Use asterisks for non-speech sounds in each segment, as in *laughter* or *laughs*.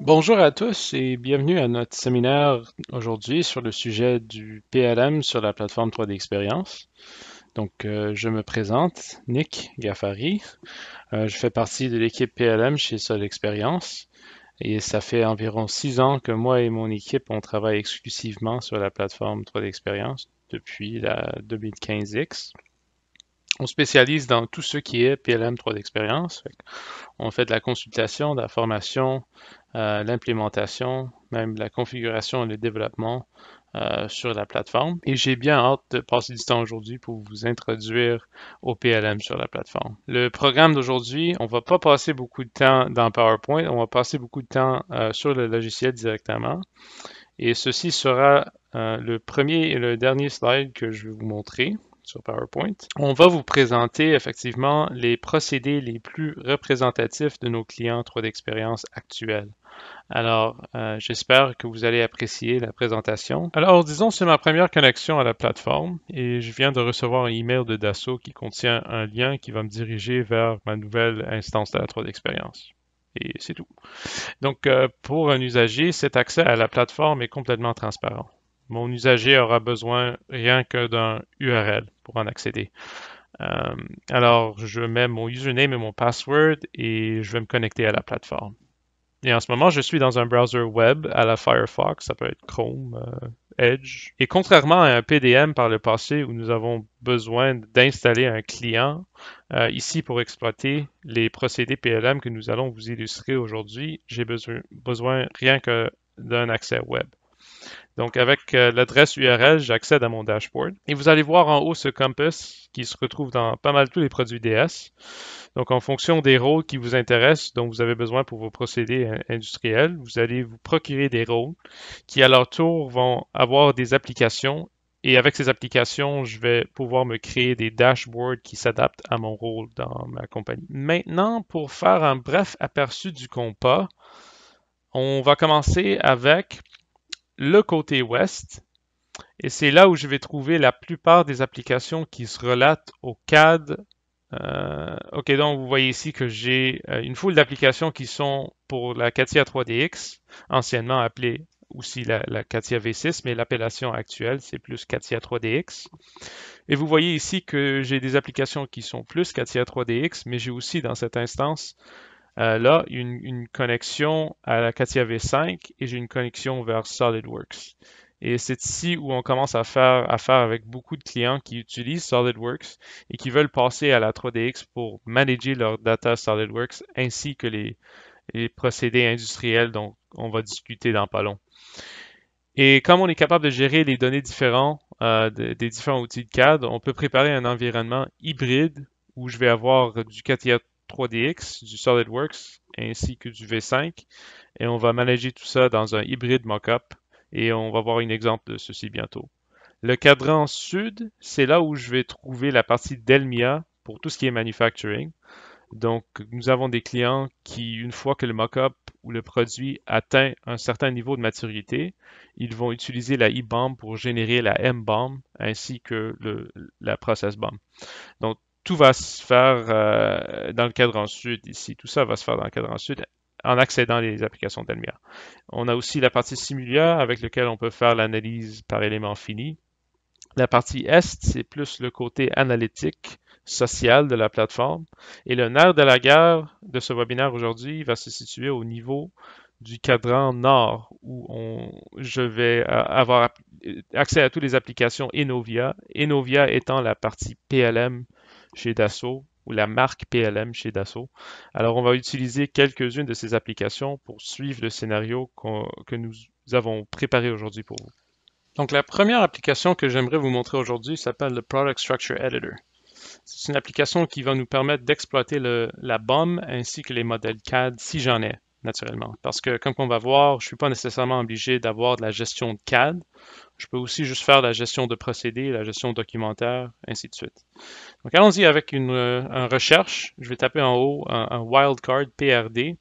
Bonjour à tous et bienvenue à notre séminaire aujourd'hui sur le sujet du PLM sur la plateforme 3D Donc, euh, je me présente, Nick Gaffari. Euh, je fais partie de l'équipe PLM chez Sol Experience et ça fait environ six ans que moi et mon équipe, on travaille exclusivement sur la plateforme 3D depuis la 2015X on spécialise dans tout ce qui est PLM 3 d'expérience. On fait de la consultation, de la formation, euh, l'implémentation, même la configuration et le développement euh, sur la plateforme. Et j'ai bien hâte de passer du temps aujourd'hui pour vous introduire au PLM sur la plateforme. Le programme d'aujourd'hui, on va pas passer beaucoup de temps dans PowerPoint, on va passer beaucoup de temps euh, sur le logiciel directement. Et ceci sera le premier et le dernier slide que je vais vous montrer sur PowerPoint. On va vous présenter effectivement les procédés les plus représentatifs de nos clients 3 d'expérience actuels. Alors, euh, j'espère que vous allez apprécier la présentation. Alors, disons, c'est ma première connexion à la plateforme et je viens de recevoir un email de Dassault qui contient un lien qui va me diriger vers ma nouvelle instance de la 3 d'expérience et c'est tout. Donc, euh, pour un usager, cet accès à la plateforme est complètement transparent. Mon usager aura besoin rien que d'un URL pour en accéder. Euh, alors, je mets mon username et mon password et je vais me connecter à la plateforme. Et en ce moment, je suis dans un browser web à la Firefox, ça peut être Chrome, euh, Edge. Et contrairement à un PDM par le passé où nous avons besoin d'installer un client, euh, ici pour exploiter les procédés PLM que nous allons vous illustrer aujourd'hui, j'ai besoin rien que d'un accès web. Donc, avec euh, l'adresse URL, j'accède à mon dashboard. Et vous allez voir en haut ce campus qui se retrouve dans pas mal tous les produits DS. Donc, en fonction des rôles qui vous intéressent, dont vous avez besoin pour vos procédés euh, industriels, vous allez vous procurer des rôles qui, à leur tour, vont avoir des applications. Et avec ces applications, je vais pouvoir me créer des dashboards qui s'adaptent à mon rôle dans ma compagnie. Maintenant, pour faire un bref aperçu du compas, on va commencer avec le côté ouest. Et c'est là où je vais trouver la plupart des applications qui se relatent au CAD. Euh, ok, donc vous voyez ici que j'ai euh, une foule d'applications qui sont pour la CATIA 3DX, anciennement appelée aussi la, la V6, mais l'appellation actuelle, c'est plus CATIA 3DX. Et vous voyez ici que j'ai des applications qui sont plus CATIA 3DX, mais j'ai aussi dans cette instance euh, là, une, une connexion à la CATIA V5 et j'ai une connexion vers SolidWorks. Et c'est ici où on commence à faire avec beaucoup de clients qui utilisent SolidWorks et qui veulent passer à la 3DX pour manager leur data SolidWorks ainsi que les, procédés industriels dont on va discuter dans pas long. Et comme on est capable de gérer les données différentes euh, des différents outils de CAD, on peut préparer un environnement hybride où je vais avoir du CATIA 3DX, du SolidWorks ainsi que du V5. Et on va manager tout ça dans un hybride mock-up et on va voir un exemple de ceci bientôt. Le cadran sud, c'est là où je vais trouver la partie d'Elmia pour tout ce qui est manufacturing. Donc, nous avons des clients qui, une fois que le mock-up ou le produit atteint un certain niveau de maturité, ils vont utiliser la E-Bomb pour générer la m bomb ainsi que la process Bomb. Donc, tout va se faire euh, dans le cadran sud ici. Tout ça va se faire dans le cadran sud en accédant les applications Delmia. On a aussi la partie Simulia avec laquelle on peut faire l'analyse par éléments finis. La partie Est, c'est plus le côté analytique, social de la plateforme. Et le nerf de la guerre de ce webinaire aujourd'hui va se situer au niveau du cadran nord où je vais euh, avoir accès à toutes les applications Enovia, Enovia étant la partie PLM chez Dassault ou la marque PLM chez Dassault. Alors, on va utiliser quelques-unes de ces applications pour suivre le scénario que nous avons préparé aujourd'hui pour vous. Donc, la première application que j'aimerais vous montrer aujourd'hui s'appelle le Product Structure Editor. C'est une application qui va nous permettre d'exploiter la BOM ainsi que les modèles CAD si j'en ai naturellement. Parce que, comme on va voir, je ne suis pas nécessairement obligé d'avoir de la gestion de CAD. Je peux aussi juste faire la gestion de procédés, la gestion documentaire, ainsi de suite. Donc, allons-y avec une, euh, recherche. Je vais taper en haut un, wildcard PRD.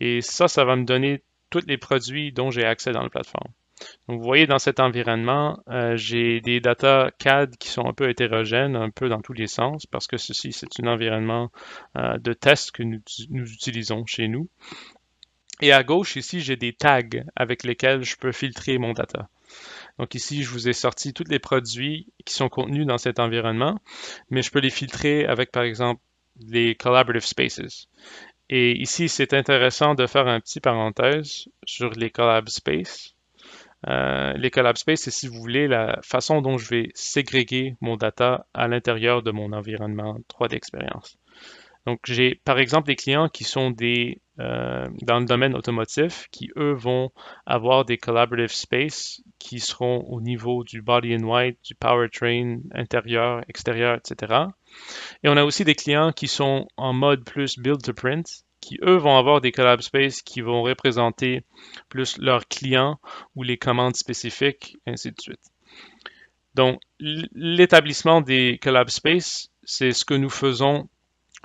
Et ça, ça va me donner tous les produits dont j'ai accès dans la plateforme. Donc, vous voyez dans cet environnement, euh, j'ai des data CAD qui sont un peu hétérogènes, un peu dans tous les sens, parce que ceci, c'est un environnement euh, de test que nous, nous utilisons chez nous. Et à gauche, ici, j'ai des tags avec lesquels je peux filtrer mon data. Donc ici, je vous ai sorti tous les produits qui sont contenus dans cet environnement, mais je peux les filtrer avec, par exemple, les collaborative spaces. Et ici, c'est intéressant de faire un petit parenthèse sur les collab spaces. Euh, les collab spaces, c'est si vous voulez la façon dont je vais ségréguer mon data à l'intérieur de mon environnement 3D expérience. Donc, j'ai par exemple des clients qui sont des, euh, dans le domaine automotif qui, eux, vont avoir des collaborative space qui seront au niveau du body and white, du powertrain intérieur, extérieur, etc. Et on a aussi des clients qui sont en mode plus build to print qui, eux, vont avoir des collaborative space qui vont représenter plus leurs clients ou les commandes spécifiques, ainsi de suite. Donc, l'établissement des collaborative space, c'est ce que nous faisons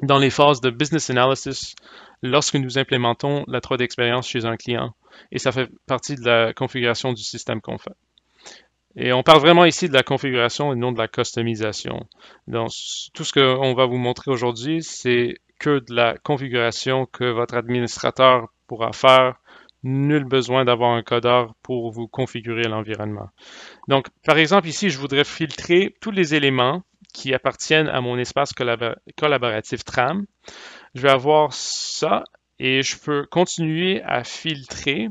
dans les phases de business analysis lorsque nous implémentons la 3D expérience chez un client. Et ça fait partie de la configuration du système qu'on fait. Et on parle vraiment ici de la configuration et non de la customisation. Donc, tout ce qu'on va vous montrer aujourd'hui, c'est que de la configuration que votre administrateur pourra faire. Nul besoin d'avoir un codeur pour vous configurer l'environnement. Donc, par exemple, ici, je voudrais filtrer tous les éléments qui appartiennent à mon espace collaboratif Tram. Je vais avoir ça et je peux continuer à filtrer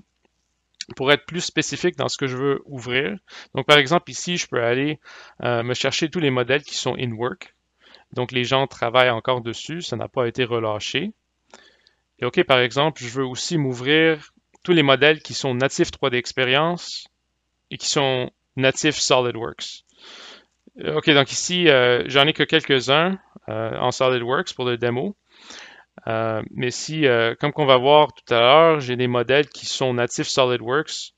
pour être plus spécifique dans ce que je veux ouvrir. Donc, par exemple, ici, je peux aller euh, me chercher tous les modèles qui sont in work. Donc, les gens travaillent encore dessus, ça n'a pas été relâché. Et OK, par exemple, je veux aussi m'ouvrir tous les modèles qui sont natifs 3D Experience et qui sont natifs SolidWorks. Euh, OK, donc ici, euh, j'en ai que quelques-uns euh, en SolidWorks pour le démo. mais si, comme qu'on va voir tout à l'heure, j'ai des modèles qui sont natifs SolidWorks.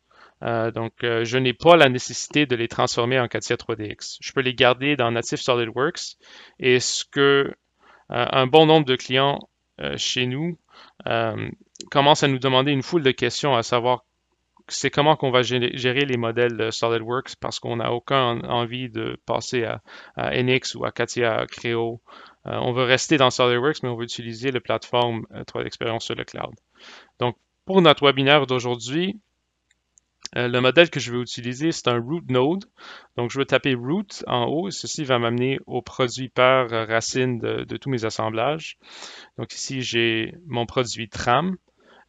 donc, je n'ai pas la nécessité de les transformer en CATIA 3DX. Je peux les garder dans natif SolidWorks. Et ce que un bon nombre de clients chez nous commencent à nous demander une foule de questions, à savoir c'est comment qu'on va gérer les modèles de SolidWorks parce qu'on n'a aucun envie de passer à, NX ou à Katia Creo. Euh, on veut rester dans SolidWorks, mais on veut utiliser la plateforme 3D sur le cloud. Donc, pour notre webinaire d'aujourd'hui, euh, le modèle que je vais utiliser, c'est un root node. Donc, je vais taper root en haut. et Ceci va m'amener au produit par racine de, de, tous mes assemblages. Donc, ici, j'ai mon produit tram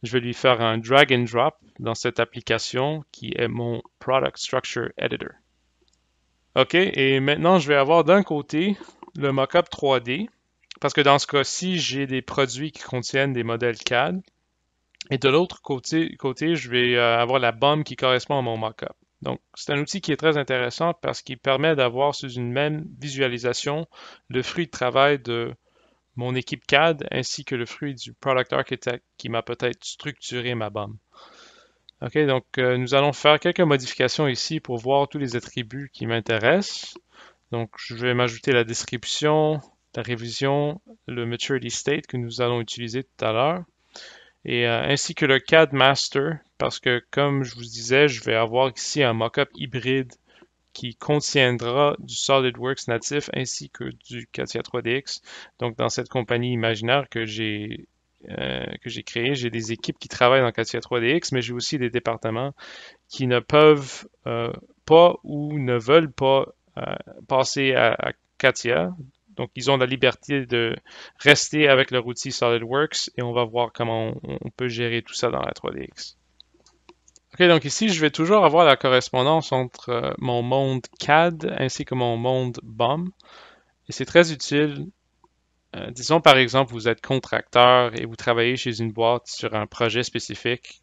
je vais lui faire un drag and drop dans cette application qui est mon Product Structure Editor. OK, et maintenant je vais avoir d'un côté le mockup 3D, parce que dans ce cas-ci, j'ai des produits qui contiennent des modèles CAD. Et de l'autre côté, côté, je vais euh, avoir la bombe qui correspond à mon mockup. Donc, c'est un outil qui est très intéressant parce qu'il permet d'avoir sous une même visualisation le fruit de travail de mon équipe CAD, ainsi que le fruit du Product Architect qui m'a peut-être structuré ma bombe. OK, donc euh, nous allons faire quelques modifications ici pour voir tous les attributs qui m'intéressent. Donc je vais m'ajouter la description, la révision, le maturity state que nous allons utiliser tout à l'heure, et euh, ainsi que le CAD master, parce que comme je vous disais, je vais avoir ici un mock-up hybride qui contiendra du SolidWorks natif ainsi que du Katia 3DX. Donc, dans cette compagnie imaginaire que j'ai euh, que j'ai créée, j'ai des équipes qui travaillent dans Katia 3DX, mais j'ai aussi des départements qui ne peuvent euh, pas ou ne veulent pas euh, passer à, CATIA. Katia. Donc, ils ont la liberté de rester avec leur outil SolidWorks et on va voir comment on peut gérer tout ça dans la 3DX. OK, donc ici, je vais toujours avoir la correspondance entre euh, mon monde CAD ainsi que mon monde BOM. Et c'est très utile. Euh, disons, par exemple, vous êtes contracteur et vous travaillez chez une boîte sur un projet spécifique.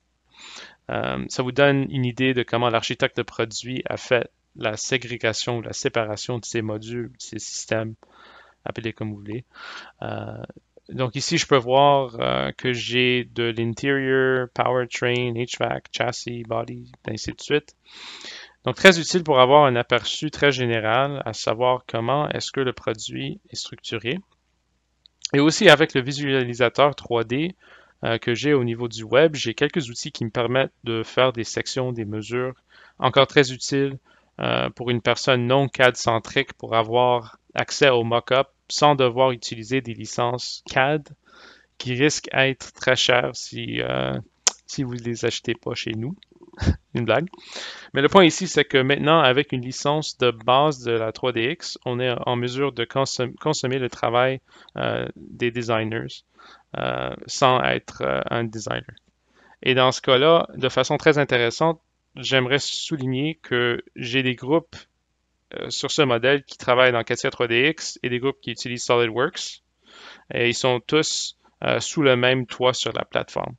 Euh, ça vous donne une idée de comment l'architecte de produit a fait la ségrégation ou la séparation de ces modules, de ces systèmes, appelez comme vous voulez. Donc ici, je peux voir euh, que j'ai de l'intérieur, powertrain, HVAC, chassis, body, ainsi de suite. Donc très utile pour avoir un aperçu très général, à savoir comment est-ce que le produit est structuré. Et aussi avec le visualisateur 3D euh, que j'ai au niveau du web, j'ai quelques outils qui me permettent de faire des sections, des mesures, encore très utiles euh, pour une personne non CAD-centrique pour avoir accès au mock-up sans devoir utiliser des licences CAD qui risquent d'être très chères si, euh, si vous ne les achetez pas chez nous. *laughs* une blague. Mais le point ici, c'est que maintenant, avec une licence de base de la 3DX, on est en mesure de consommer le travail euh, des designers euh, sans être un designer. Et dans ce cas-là, de façon très intéressante, j'aimerais souligner que j'ai des groupes euh, sur ce modèle qui travaille dans CATIA 3DX et des groupes qui utilisent SolidWorks. Et ils sont tous euh, sous le même toit sur la plateforme.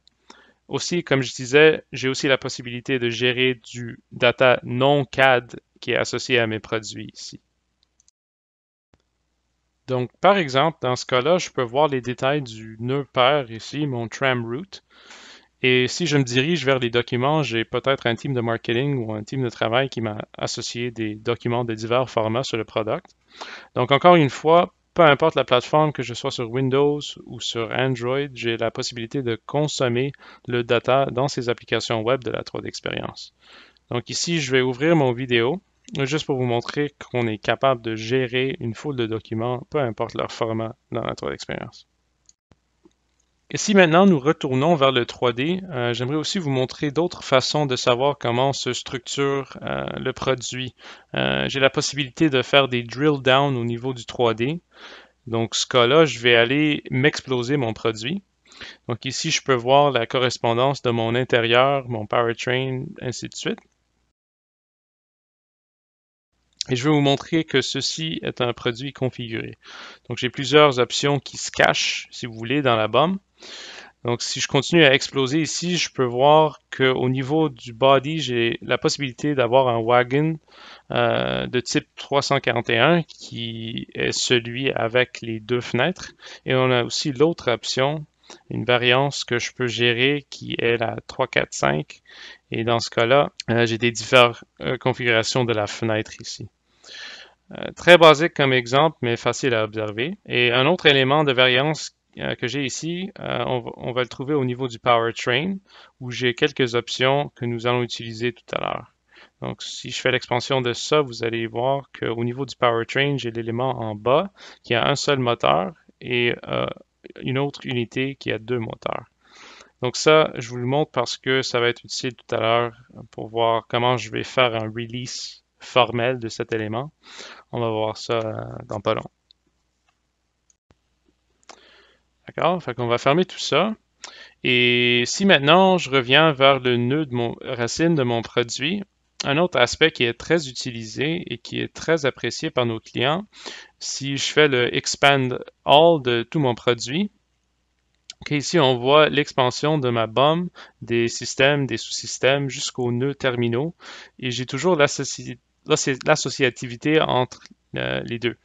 Aussi, comme je disais, j'ai aussi la possibilité de gérer du data non CAD qui est associé à mes produits ici. Donc, par exemple, dans ce cas-là, je peux voir les détails du nœud pair ici, mon tram route. Et si je me dirige vers les documents, j'ai peut-être un team de marketing ou un team de travail qui m'a associé des documents de divers formats sur le product. Donc encore une fois, peu importe la plateforme, que je sois sur Windows ou sur Android, j'ai la possibilité de consommer le data dans ces applications web de la 3D Donc ici, je vais ouvrir mon vidéo juste pour vous montrer qu'on est capable de gérer une foule de documents, peu importe leur format dans la 3D et si maintenant nous retournons vers le 3D, euh, j'aimerais aussi vous montrer d'autres façons de savoir comment se structure euh, le produit. Euh, j'ai la possibilité de faire des drill down au niveau du 3D. Donc ce cas-là, je vais aller m'exploser mon produit. Donc ici, je peux voir la correspondance de mon intérieur, mon powertrain, ainsi de suite. Et je vais vous montrer que ceci est un produit configuré. Donc j'ai plusieurs options qui se cachent, si vous voulez, dans la bombe. Donc, si je continue à exploser ici, je peux voir qu'au niveau du body, j'ai la possibilité d'avoir un wagon euh, de type 341 qui est celui avec les deux fenêtres. Et on a aussi l'autre option, une variance que je peux gérer qui est la 345. Et dans ce cas-là, euh, j'ai des différentes euh, configurations de la fenêtre ici. très basique comme exemple, mais facile à observer. Et un autre élément de variance euh, que j'ai ici, euh, on, va, le trouver au niveau du powertrain, où j'ai quelques options que nous allons utiliser tout à l'heure. Donc, si je fais l'expansion de ça, vous allez voir qu'au niveau du powertrain, j'ai l'élément en bas qui a un seul moteur et euh, une autre unité qui a deux moteurs. Donc ça, je vous le montre parce que ça va être utile tout à l'heure pour voir comment je vais faire un release formel de cet élément. On va voir ça dans pas long. D'accord? Fait qu'on va fermer tout ça. Et si maintenant je reviens vers le nœud de mon racine de mon produit, un autre aspect qui est très utilisé et qui est très apprécié par nos clients, si je fais le expand all de tout mon produit, ici on voit l'expansion de ma bombe, des systèmes, des sous-systèmes jusqu'aux nœuds terminaux et j'ai toujours l'associativité entre euh, les deux.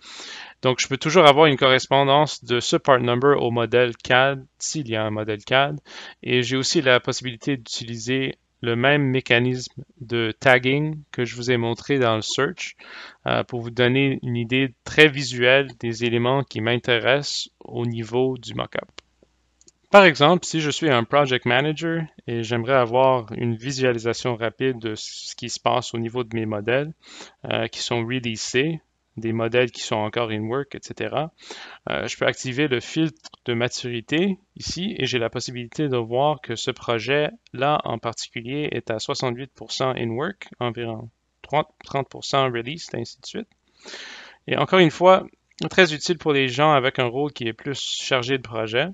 Donc, je peux toujours avoir une correspondance de ce part number au modèle CAD, s'il y a un modèle CAD. Et j'ai aussi la possibilité d'utiliser le même mécanisme de tagging que je vous ai montré dans le search euh, pour vous donner une idée très visuelle des éléments qui m'intéressent au niveau du mockup. Par exemple, si je suis un project manager et j'aimerais avoir une visualisation rapide de ce qui se passe au niveau de mes modèles euh, qui sont releasés, des modèles qui sont encore in work, etc. Euh, je peux activer le filtre de maturité ici et j'ai la possibilité de voir que ce projet-là en particulier est à 68% in work, environ 30%, released, ainsi de suite. Et encore une fois, très utile pour les gens avec un rôle qui est plus chargé de projet.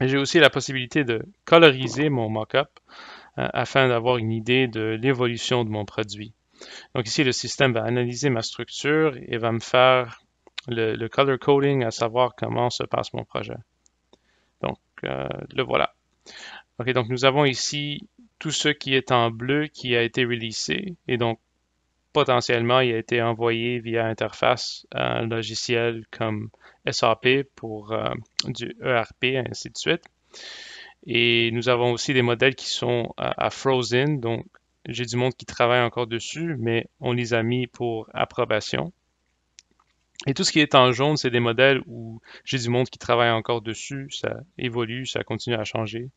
J'ai aussi la possibilité de coloriser mon mock-up euh, afin d'avoir une idée de l'évolution de mon produit. Donc ici, le système va analyser ma structure et va me faire le, color coding, à savoir comment se passe mon projet. Donc, euh, le voilà. OK, donc nous avons ici tout ce qui est en bleu qui a été releasé et donc potentiellement il a été envoyé via interface à euh, un logiciel comme SAP pour euh, du ERP et ainsi de suite. Et nous avons aussi des modèles qui sont à frozen, donc j'ai du monde qui travaille encore dessus, mais on les a mis pour approbation. Et tout ce qui est en jaune, c'est des modèles où j'ai du monde qui travaille encore dessus, ça évolue, ça continue à changer.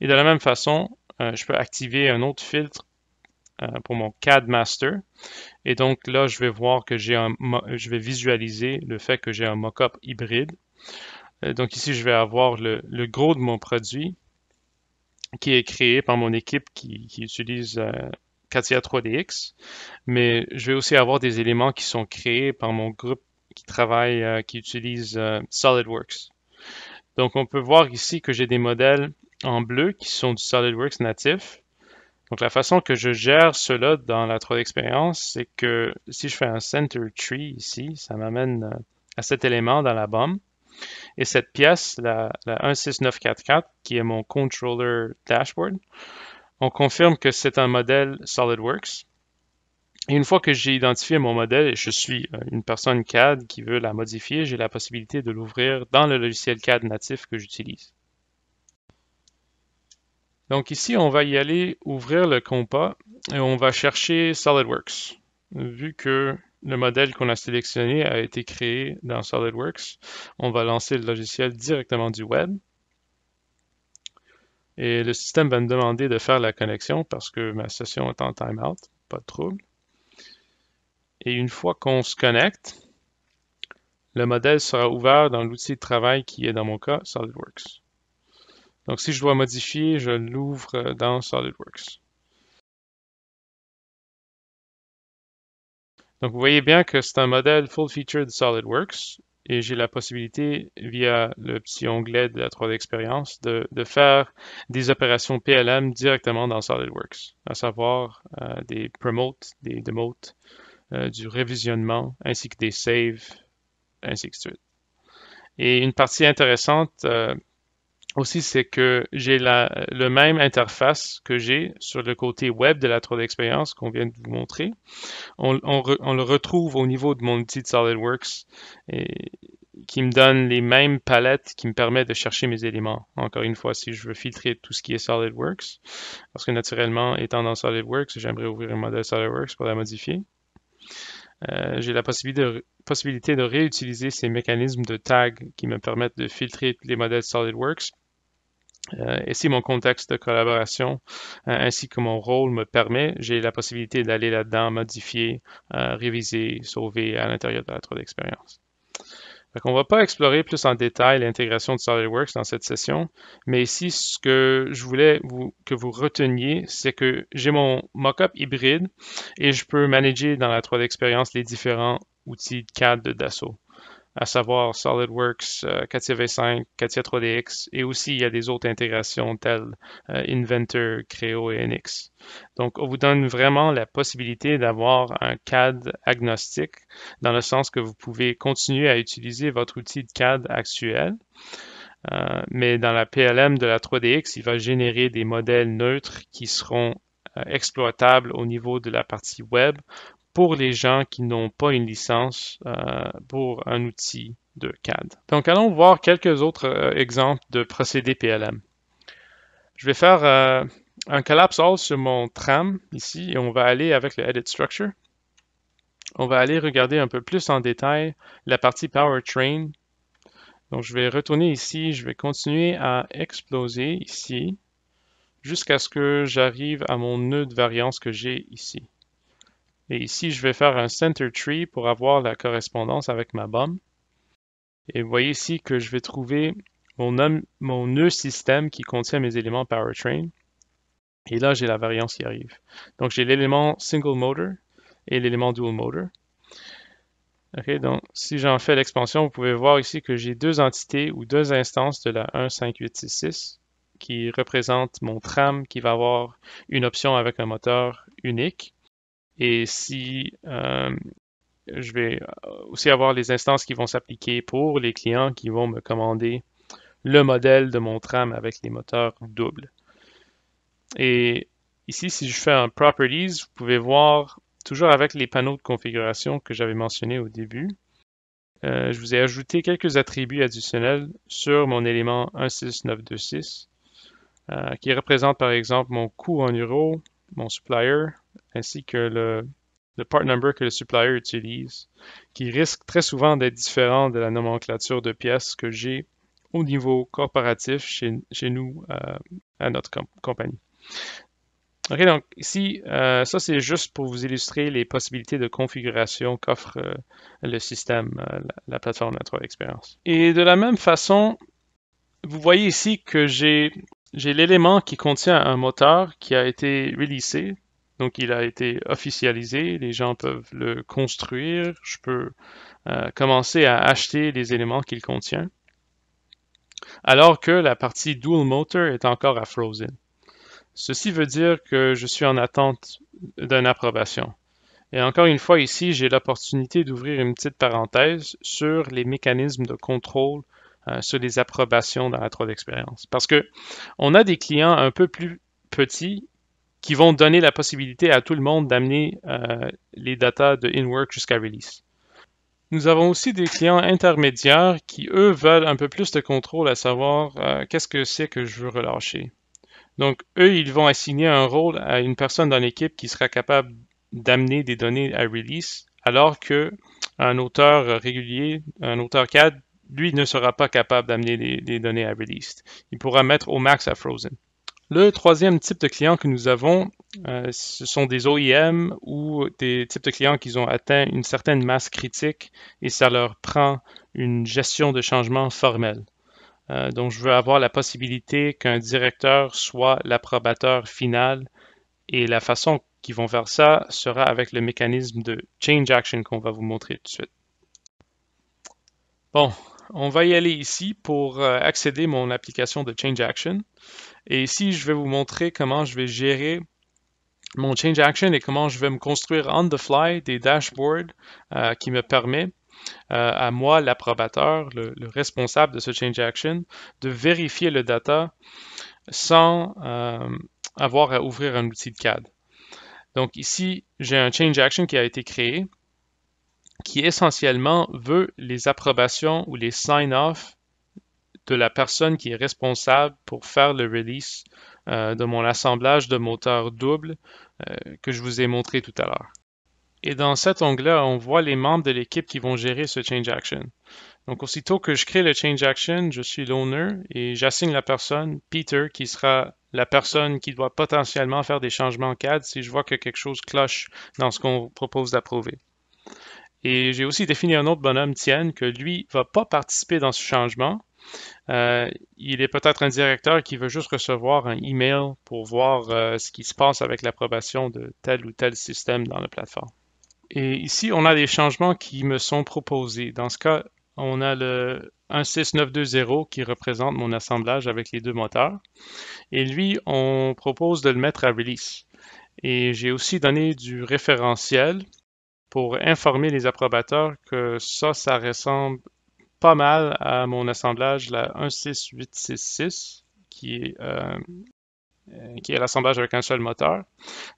Et de la même façon, euh, je peux activer un autre filtre euh, pour mon CAD Master. Et donc là, je vais voir que j'ai un, je vais visualiser le fait que j'ai un mock-up hybride. Euh, donc ici, je vais avoir le gros de mon produit qui est créé par mon équipe qui, qui utilise euh, Katia 3DX, mais je vais aussi avoir des éléments qui sont créés par mon groupe qui travaille, euh, qui utilise euh, SolidWorks. Donc on peut voir ici que j'ai des modèles en bleu qui sont du SolidWorks natif. Donc la façon que je gère cela dans la 3D expérience, c'est que si je fais un center tree ici, ça m'amène à cet élément dans la bombe. Et cette pièce, la, 16944, qui est mon controller dashboard, on confirme que c'est un modèle SolidWorks. Et une fois que j'ai identifié mon modèle et je suis euh, une personne CAD qui veut la modifier, j'ai la possibilité de l'ouvrir dans le logiciel CAD natif que j'utilise. Donc ici, on va y aller ouvrir le compas et on va chercher SolidWorks. Vu que le modèle qu'on a sélectionné a été créé dans SolidWorks. On va lancer le logiciel directement du web. Et le système va me demander de faire la connexion parce que ma session est en timeout, pas de trouble. Et une fois qu'on se connecte, le modèle sera ouvert dans l'outil de travail qui est dans mon cas SolidWorks. Donc si je dois modifier, je l'ouvre dans SolidWorks. Donc, vous voyez bien que c'est un modèle full-featured SolidWorks et j'ai la possibilité, via le petit onglet de la 3D expérience de, faire des opérations PLM directement dans SolidWorks, à savoir euh, des promotes, des demotes, euh, du révisionnement, ainsi que des saves, ainsi que suite. Et une partie intéressante, euh, aussi, c'est que j'ai la le même interface que j'ai sur le côté web de la 3D Experience qu'on vient de vous montrer. On, le retrouve au niveau de mon outil de SolidWorks et, qui me donne les mêmes palettes qui me permettent de chercher mes éléments. Encore une fois, si je veux filtrer tout ce qui est SolidWorks, parce que naturellement, étant dans SolidWorks, j'aimerais ouvrir un modèle SolidWorks pour la modifier. Euh, j'ai la possibilité de, possibilité de réutiliser ces mécanismes de tag qui me permettent de filtrer les modèles SolidWorks euh, et si mon contexte de collaboration euh, ainsi que mon rôle me permet, j'ai la possibilité d'aller là-dedans, modifier, euh, réviser, sauver à l'intérieur de la 3D expérience. On ne va pas explorer plus en détail l'intégration de SolidWorks dans cette session, mais ici, ce que je voulais que vous reteniez, c'est que j'ai mon mock-up hybride et je peux manager dans la 3D expérience les différents outils de cadre de Dassault à savoir SolidWorks, Katia V5, Katia 3DX, et aussi il y a des autres intégrations telles euh, Inventor, Creo et NX. Donc, on vous donne vraiment la possibilité d'avoir un CAD agnostique, dans le sens que vous pouvez continuer à utiliser votre outil de CAD actuel, euh, mais dans la PLM de la 3DX, il va générer des modèles neutres qui seront euh, exploitables au niveau de la partie web pour les gens qui n'ont pas une licence euh, pour un outil de CAD. Donc, allons voir quelques autres euh, exemples de procédés PLM. Je vais faire euh, un collapse all sur mon tram ici et on va aller avec le edit structure. On va aller regarder un peu plus en détail la partie Train. Donc, je vais retourner ici, je vais continuer à exploser ici jusqu'à ce que j'arrive à mon nœud de variance que j'ai ici. Et ici, je vais faire un center tree pour avoir la correspondance avec ma bombe. Et vous voyez ici que je vais trouver mon, nœud système qui contient mes éléments powertrain. Et là, j'ai la variance qui arrive. Donc, j'ai l'élément single motor et l'élément dual motor. OK, donc, si j'en fais l'expansion, vous pouvez voir ici que j'ai deux entités ou deux instances de la 15866 qui représentent mon tram qui va avoir une option avec un moteur unique et si euh, je vais euh, aussi avoir les instances qui vont s'appliquer pour les clients qui vont me commander le modèle de mon tram avec les moteurs doubles. Et ici, si je fais un Properties, vous pouvez voir, toujours avec les panneaux de configuration que j'avais mentionnés au début, euh, je vous ai ajouté quelques attributs additionnels sur mon élément 16926, qui représente par exemple mon coût en euros, mon supplier, ainsi que le, le part number que le supplier utilise, qui risque très souvent d'être différent de la nomenclature de pièces que j'ai au niveau corporatif chez, nous euh, à notre compagnie. OK, donc ici, euh, ça c'est juste pour vous illustrer les possibilités de configuration qu'offre euh, le système, la, plateforme Natural Experience. Et de la même façon, vous voyez ici que j'ai j'ai l'élément qui contient un moteur qui a été releasé, donc il a été officialisé, les gens peuvent le construire, je peux euh, commencer à acheter les éléments qu'il contient, alors que la partie Dual Motor est encore à Frozen. Ceci veut dire que je suis en attente d'une approbation. Et encore une fois, ici, j'ai l'opportunité d'ouvrir une petite parenthèse sur les mécanismes de contrôle euh, sur les approbations dans la 3 d'expérience. Parce que on a des clients un peu plus petits qui vont donner la possibilité à tout le monde d'amener euh, les datas de InWork jusqu'à release. Nous avons aussi des clients intermédiaires qui, eux, veulent un peu plus de contrôle à savoir euh, qu'est-ce que c'est que je veux relâcher. Donc, eux, ils vont assigner un rôle à une personne dans l'équipe qui sera capable d'amener des données à release, alors qu'un auteur régulier, un auteur CAD lui ne sera pas capable d'amener les, données à Released. Il pourra mettre au max à Frozen. Le troisième type de client que nous avons, euh, ce sont des OEM ou des types de clients qui ont atteint une certaine masse critique et ça leur prend une gestion de changement formelle. Euh, donc, je veux avoir la possibilité qu'un directeur soit l'approbateur final et la façon qu'ils vont faire ça sera avec le mécanisme de change action qu'on va vous montrer tout de suite. Bon, on va y aller ici pour euh, accéder à mon application de Change Action. Et ici, je vais vous montrer comment je vais gérer mon Change Action et comment je vais me construire on the fly des dashboards euh, qui me permet euh, à moi, l'approbateur, le, responsable de ce Change Action, de vérifier le data sans avoir à ouvrir un outil de CAD. Donc ici, j'ai un Change Action qui a été créé qui essentiellement veut les approbations ou les sign-off de la personne qui est responsable pour faire le release euh, de mon assemblage de moteur double euh, que je vous ai montré tout à l'heure. Et dans cet onglet-là, on voit les membres de l'équipe qui vont gérer ce change action. Donc, aussitôt que je crée le change action, je suis l'owner et j'assigne la personne, Peter, qui sera la personne qui doit potentiellement faire des changements CAD si je vois que quelque chose cloche dans ce qu'on propose d'approuver. Et j'ai aussi défini un autre bonhomme, Tienne, que lui ne va pas participer dans ce changement. Euh, il est peut-être un directeur qui veut juste recevoir un email pour voir euh, ce qui se passe avec l'approbation de tel ou tel système dans la plateforme. Et ici, on a des changements qui me sont proposés. Dans ce cas, on a le 16920 qui représente mon assemblage avec les deux moteurs. Et lui, on propose de le mettre à release. Et j'ai aussi donné du référentiel pour informer les approbateurs que ça, ça ressemble pas mal à mon assemblage, la 16866, euh, qui est, l'assemblage avec un seul moteur.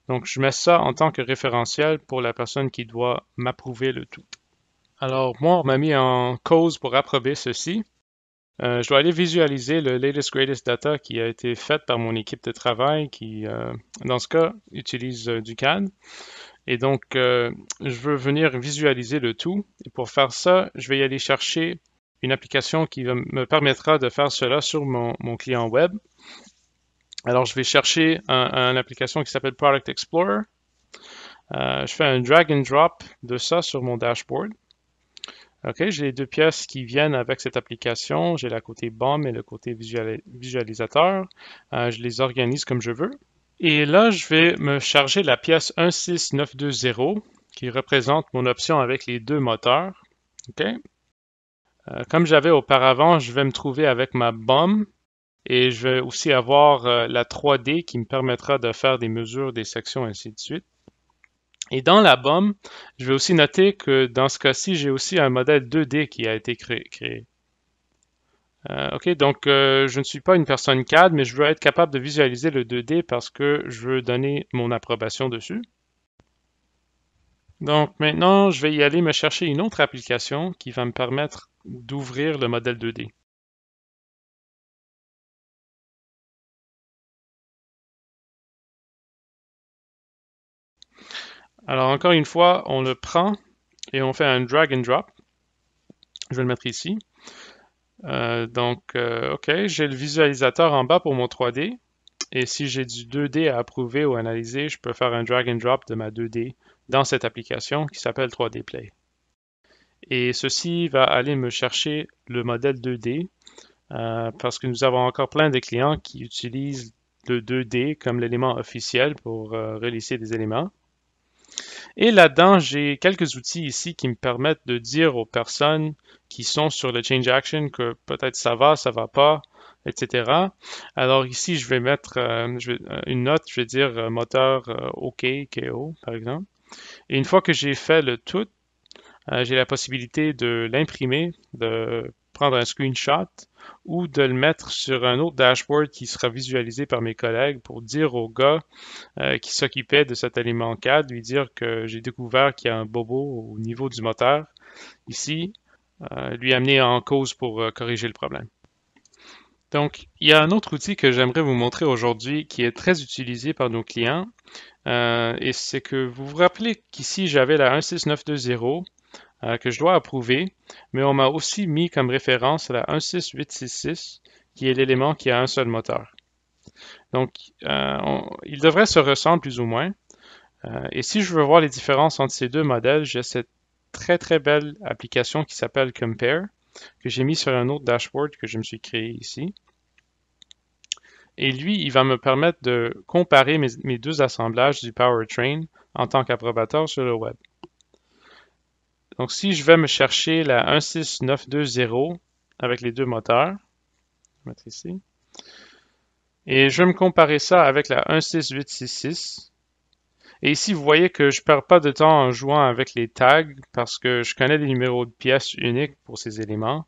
Donc, je mets ça en tant que référentiel pour la personne qui doit m'approuver le tout. Alors, moi, on m'a mis en cause pour approuver ceci. Euh, je dois aller visualiser le latest greatest data qui a été fait par mon équipe de travail qui, euh, dans ce cas, utilise du CAD. Et donc, euh, je veux venir visualiser le tout. Et pour faire ça, je vais y aller chercher une application qui me permettra de faire cela sur mon, client web. Alors, je vais chercher une application qui s'appelle Product Explorer. Euh, je fais un drag and drop de ça sur mon dashboard. OK, j'ai les deux pièces qui viennent avec cette application. J'ai la côté BOM et le côté visualisateur. Euh, je les organise comme je veux. Et là, je vais me charger la pièce 16920 qui représente mon option avec les deux moteurs. Euh, comme j'avais auparavant, je vais me trouver avec ma bombe et je vais aussi avoir euh, la 3D qui me permettra de faire des mesures, des sections, ainsi de suite. Et dans la bombe, je vais aussi noter que dans ce cas-ci, j'ai aussi un modèle 2D qui a été créé. Euh, ok, donc euh, je ne suis pas une personne CAD, mais je veux être capable de visualiser le 2D parce que je veux donner mon approbation dessus. Donc maintenant, je vais y aller me chercher une autre application qui va me permettre d'ouvrir le modèle 2D. Alors encore une fois, on le prend et on fait un drag and drop. Je vais le mettre ici. Euh, donc, euh, OK, j'ai le visualisateur en bas pour mon 3D. Et si j'ai du 2D à approuver ou analyser, je peux faire un drag and drop de ma 2D dans cette application qui s'appelle 3D Play. Et ceci va aller me chercher le modèle 2D euh, parce que nous avons encore plein de clients qui utilisent le 2D comme l'élément officiel pour relisser des éléments. Et là-dedans, j'ai quelques outils ici qui me permettent de dire aux personnes qui sont sur le change action que peut-être ça va, ça va pas, etc. Alors ici, je vais mettre euh, euh, une note, je vais dire euh, moteur OK, KO, par exemple. Et une fois que j'ai fait le tout, j'ai la possibilité de l'imprimer, de prendre un screenshot ou de le mettre sur un autre dashboard qui sera visualisé par mes collègues pour dire au gars euh, qui s'occupait de cet élément 4, lui dire que j'ai découvert qu'il y a un bobo au niveau du moteur ici, euh, lui amener en cause pour euh, corriger le problème. Donc, il y a un autre outil que j'aimerais vous montrer aujourd'hui qui est très utilisé par nos clients. et c'est que vous vous rappelez qu'ici, j'avais la 16920 euh, que je dois approuver, mais on m'a aussi mis comme référence la 16866, qui est l'élément qui a un seul moteur. Donc, euh, il devrait se ressembler plus ou moins. Euh, et si je veux voir les différences entre ces deux modèles, j'ai cette très très belle application qui s'appelle Compare, que j'ai mis sur un autre dashboard que je me suis créé ici. Et lui, il va me permettre de comparer mes, mes deux assemblages du powertrain en tant qu'approbateur sur le web. Donc, si je vais me chercher la 16920 avec les deux moteurs, je vais mettre ici, et je vais me comparer ça avec la 16866. Et ici, vous voyez que je ne perds pas de temps en jouant avec les tags parce que je connais les numéros de pièces uniques pour ces éléments,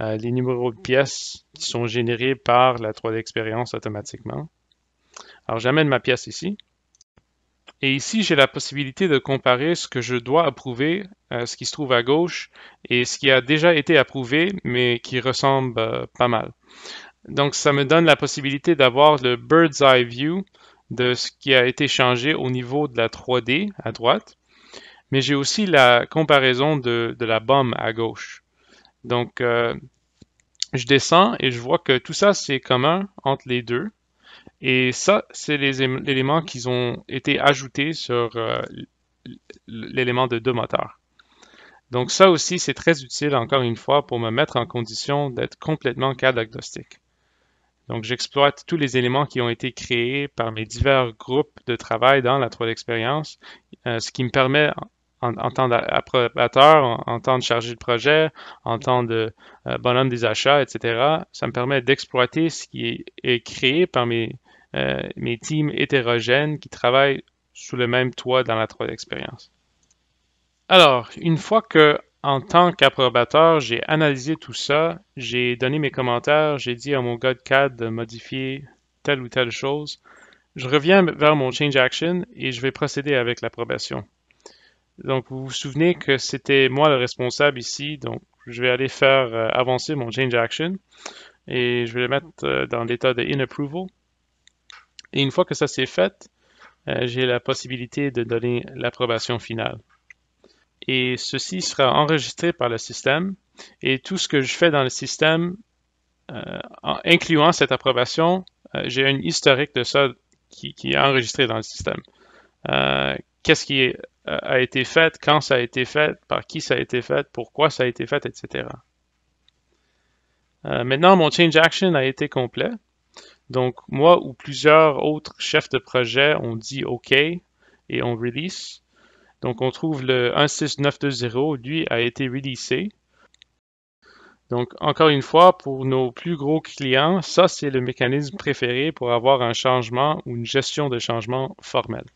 euh, les numéros de pièces qui sont générés par la 3D Experience automatiquement. Alors, j'amène ma pièce ici. Et ici, j'ai la possibilité de comparer ce que je dois approuver, euh, ce qui se trouve à gauche, et ce qui a déjà été approuvé, mais qui ressemble euh, pas mal. Donc, ça me donne la possibilité d'avoir le bird's eye view de ce qui a été changé au niveau de la 3D à droite, mais j'ai aussi la comparaison de, la bombe à gauche. Donc, euh, je descends et je vois que tout ça, c'est commun entre les deux. Et ça, c'est les éléments qui ont été ajoutés sur euh, l'élément de deux moteurs. Donc ça aussi, c'est très utile, encore une fois, pour me mettre en condition d'être complètement cadre agnostique. Donc j'exploite tous les éléments qui ont été créés par mes divers groupes de travail dans la 3D expérience, euh, ce qui me permet en, tant d'approbateur, en, tant de chargé de projet, en tant de euh, bonhomme des achats, etc., ça me permet d'exploiter ce qui est, créé par mes euh, mes teams hétérogènes qui travaillent sous le même toit dans la 3 expérience. Alors, une fois que, en tant qu'approbateur, j'ai analysé tout ça, j'ai donné mes commentaires, j'ai dit à mon GodCAD de modifier telle ou telle chose, je reviens vers mon change action et je vais procéder avec l'approbation. Donc, vous vous souvenez que c'était moi le responsable ici, donc je vais aller faire euh, avancer mon change action et je vais le mettre euh, dans l'état de in-approval. Et une fois que ça s'est fait, euh, j'ai la possibilité de donner l'approbation finale. Et ceci sera enregistré par le système. Et tout ce que je fais dans le système, euh, en incluant cette approbation, euh, j'ai un historique de ça qui, est enregistré dans le système. Qu'est-ce qui a été fait, quand ça a été fait, par qui ça a été fait, pourquoi ça a été fait, etc. maintenant, mon change action a été complet. Donc, moi ou plusieurs autres chefs de projet, on dit OK et on release. Donc, on trouve le 16920, lui, a été releasé. Donc, encore une fois, pour nos plus gros clients, ça, c'est le mécanisme préféré pour avoir un changement ou une gestion de changement formelle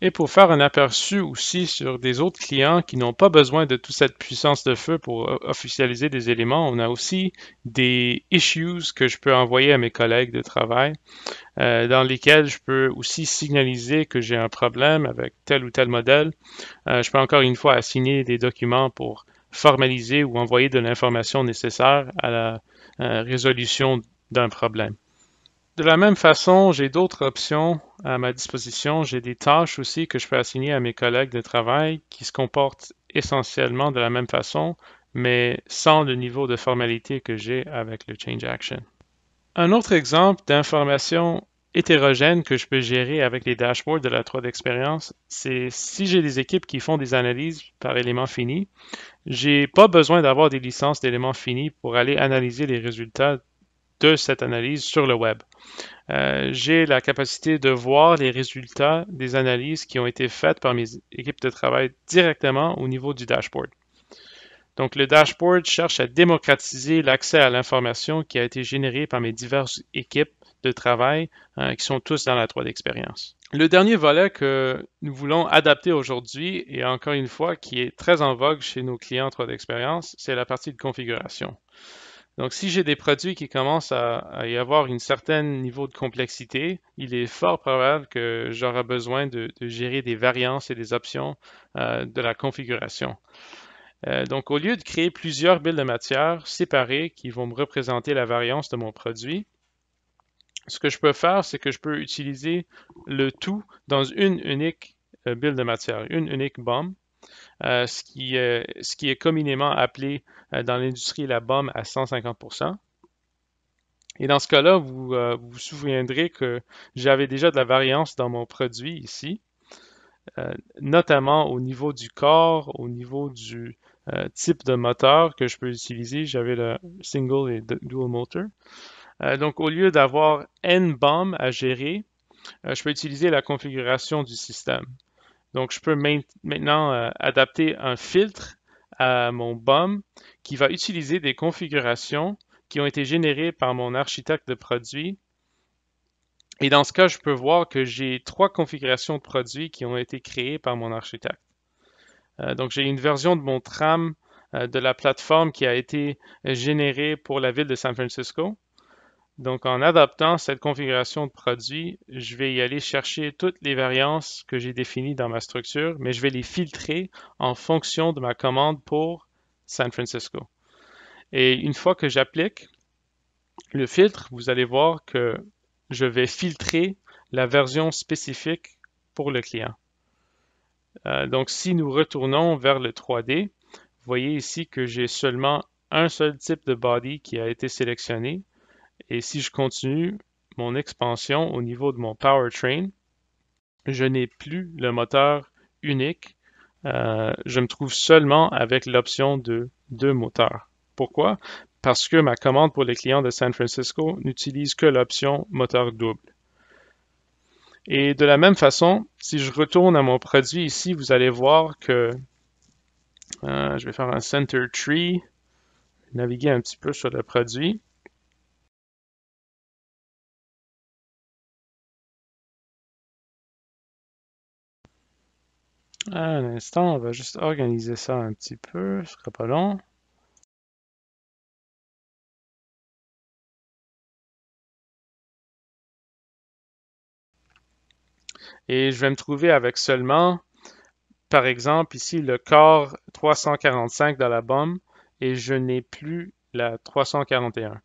et pour faire un aperçu aussi sur des autres clients qui n'ont pas besoin de toute cette puissance de feu pour euh, officialiser des éléments, on a aussi des issues que je peux envoyer à mes collègues de travail euh, dans lesquels je peux aussi signaliser que j'ai un problème avec tel ou tel modèle. Euh, je peux encore une fois assigner des documents pour formaliser ou envoyer de l'information nécessaire à la résolution d'un problème. De la même façon, j'ai d'autres options à ma disposition. J'ai des tâches aussi que je peux assigner à mes collègues de travail qui se comportent essentiellement de la même façon, mais sans le niveau de formalité que j'ai avec le Change Action. Un autre exemple d'information hétérogène que je peux gérer avec les dashboards de la 3 d expérience, c'est si j'ai des équipes qui font des analyses par éléments finis, j'ai pas besoin d'avoir des licences d'éléments finis pour aller analyser les résultats de cette analyse sur le web. Euh, j'ai la capacité de voir les résultats des analyses qui ont été faites par mes équipes de travail directement au niveau du dashboard. Donc, le dashboard cherche à démocratiser l'accès à l'information qui a été générée par mes diverses équipes de travail euh, qui sont tous dans la 3D expérience. Le dernier volet que nous voulons adapter aujourd'hui et encore une fois qui est très en vogue chez nos clients 3 d'expérience, c'est la partie de configuration. Donc, si j'ai des produits qui commencent à, y avoir un certain niveau de complexité, il est fort probable que j'aurai besoin de, gérer des variances et des options euh, de la configuration. Euh, donc, au lieu de créer plusieurs billes de matière séparées qui vont me représenter la variance de mon produit, ce que je peux faire, c'est que je peux utiliser le tout dans une unique euh, bille de matière, une unique bombe. Euh, euh, ce, qui, est communément appelé euh, dans l'industrie la bombe à 150 et dans ce cas-là, vous, vous, souviendrez que j'avais déjà de la variance dans mon produit ici, notamment au niveau du corps, au niveau du, type de moteur que je peux utiliser. J'avais le single et dual motor. donc, au lieu d'avoir N BOM à gérer, je peux utiliser la configuration du système. Donc, je peux maintenant euh, adapter un filtre à mon BOM qui va utiliser des configurations qui ont été générées par mon architecte de produit. Et dans ce cas, je peux voir que j'ai trois configurations de produits qui ont été créées par mon architecte. Euh, donc, j'ai une version de mon tram euh, de la plateforme qui a été générée pour la ville de San Francisco. Donc, en adoptant cette configuration de produit, je vais y aller chercher toutes les variances que j'ai définies dans ma structure, mais je vais les filtrer en fonction de ma commande pour San Francisco. Et une fois que j'applique le filtre, vous allez voir que je vais filtrer la version spécifique pour le client. Euh, donc, si nous retournons vers le 3D, vous voyez ici que j'ai seulement un seul type de body qui a été sélectionné et si je continue mon expansion au niveau de mon powertrain, je n'ai plus le moteur unique. Euh, je me trouve seulement avec l'option de deux moteurs. Pourquoi? Parce que ma commande pour les clients de San Francisco n'utilise que l'option moteur double. Et de la même façon, si je retourne à mon produit ici, vous allez voir que euh, je vais faire un center tree, naviguer un petit peu sur le produit. Un instant, on va juste organiser ça un petit peu, ce ne sera pas long. Et je vais me trouver avec seulement, par exemple, ici, le corps 345 dans la bombe et je n'ai plus la 341.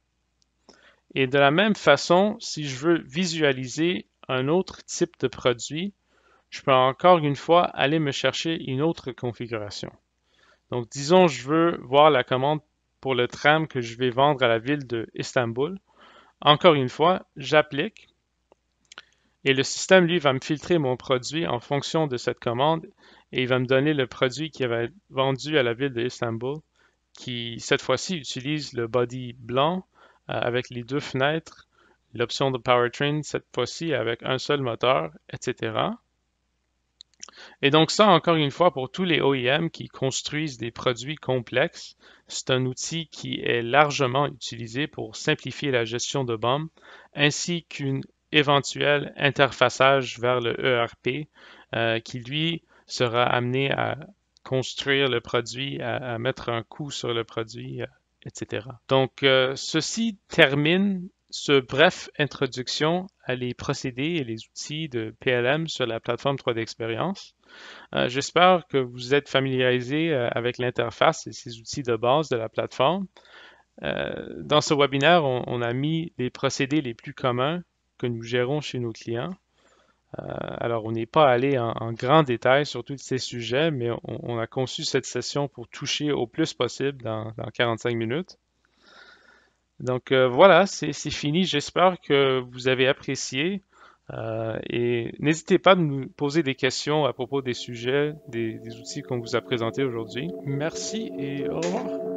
Et de la même façon, si je veux visualiser un autre type de produit, je peux encore une fois aller me chercher une autre configuration. Donc, disons, je veux voir la commande pour le tram que je vais vendre à la ville de Istanbul. Encore une fois, j'applique et le système, lui, va me filtrer mon produit en fonction de cette commande et il va me donner le produit qui va être vendu à la ville de Istanbul qui, cette fois-ci, utilise le body blanc euh, avec les deux fenêtres, l'option de powertrain cette fois-ci avec un seul moteur, etc. Et donc ça, encore une fois, pour tous les OEM qui construisent des produits complexes, c'est un outil qui est largement utilisé pour simplifier la gestion de BOM, ainsi qu'une éventuel interfaçage vers le ERP euh, qui, lui, sera amené à construire le produit, à, mettre un coût sur le produit, euh, etc. Donc, euh, ceci termine ce bref introduction à les procédés et les outils de PLM sur la plateforme 3D Experience. Euh, j'espère que vous êtes familiarisés euh, avec l'interface et ses outils de base de la plateforme. Euh, dans ce webinaire, on, a mis les procédés les plus communs que nous gérons chez nos clients. alors, on n'est pas allé en, grand détail sur tous ces sujets, mais on, a conçu cette session pour toucher au plus possible dans, 45 minutes. Donc voilà, c'est fini. J'espère que vous avez apprécié. Euh, et n'hésitez pas à nous poser des questions à propos des sujets, des, des outils qu'on vous a présentés aujourd'hui. Merci et au revoir.